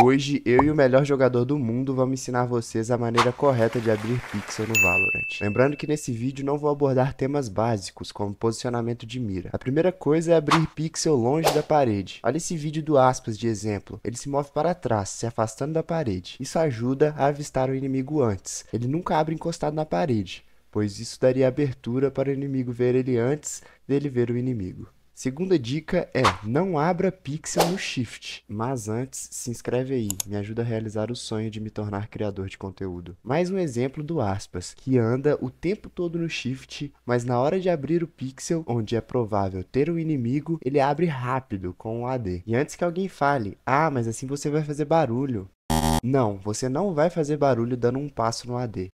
Hoje, eu e o melhor jogador do mundo vamos ensinar vocês a maneira correta de abrir pixel no Valorant. Lembrando que nesse vídeo não vou abordar temas básicos, como posicionamento de mira. A primeira coisa é abrir pixel longe da parede. Olha esse vídeo do aspas de exemplo. Ele se move para trás, se afastando da parede. Isso ajuda a avistar o inimigo antes. Ele nunca abre encostado na parede, pois isso daria abertura para o inimigo ver ele antes dele ver o inimigo. Segunda dica é não abra pixel no Shift. Mas antes, se inscreve aí, me ajuda a realizar o sonho de me tornar criador de conteúdo. Mais um exemplo do Aspas, que anda o tempo todo no Shift, mas na hora de abrir o pixel, onde é provável ter um inimigo, ele abre rápido com o um AD. E antes que alguém fale, ah, mas assim você vai fazer barulho. Não, você não vai fazer barulho dando um passo no AD.